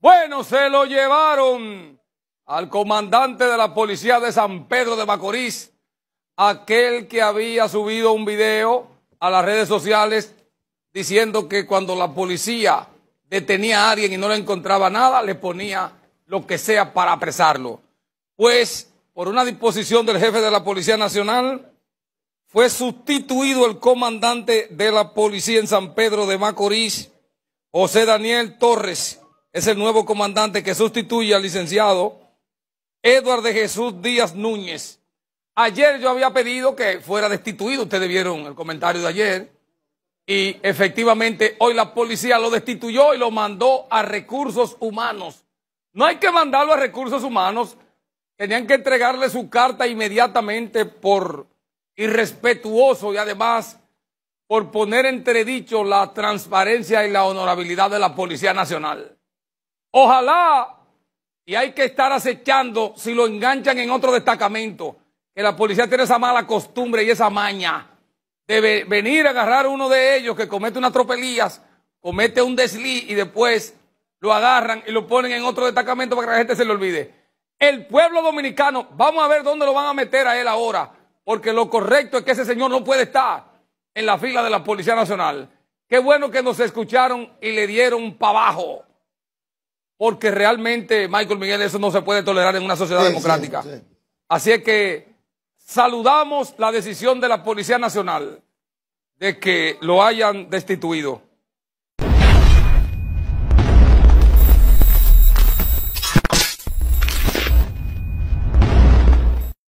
Bueno, se lo llevaron al comandante de la policía de San Pedro de Macorís, aquel que había subido un video a las redes sociales diciendo que cuando la policía detenía a alguien y no le encontraba nada, le ponía lo que sea para apresarlo. Pues, por una disposición del jefe de la Policía Nacional, fue sustituido el comandante de la policía en San Pedro de Macorís, José Daniel Torres es el nuevo comandante que sustituye al licenciado Edward de Jesús Díaz Núñez. Ayer yo había pedido que fuera destituido, ustedes vieron el comentario de ayer, y efectivamente hoy la policía lo destituyó y lo mandó a recursos humanos. No hay que mandarlo a recursos humanos, tenían que entregarle su carta inmediatamente por irrespetuoso y además por poner entredicho la transparencia y la honorabilidad de la Policía Nacional. Ojalá, y hay que estar acechando si lo enganchan en otro destacamento, que la policía tiene esa mala costumbre y esa maña de venir a agarrar a uno de ellos que comete unas tropelías, comete un desliz y después lo agarran y lo ponen en otro destacamento para que la gente se le olvide. El pueblo dominicano, vamos a ver dónde lo van a meter a él ahora, porque lo correcto es que ese señor no puede estar en la fila de la Policía Nacional. Qué bueno que nos escucharon y le dieron para abajo porque realmente, Michael Miguel, eso no se puede tolerar en una sociedad democrática. Así es que saludamos la decisión de la Policía Nacional de que lo hayan destituido.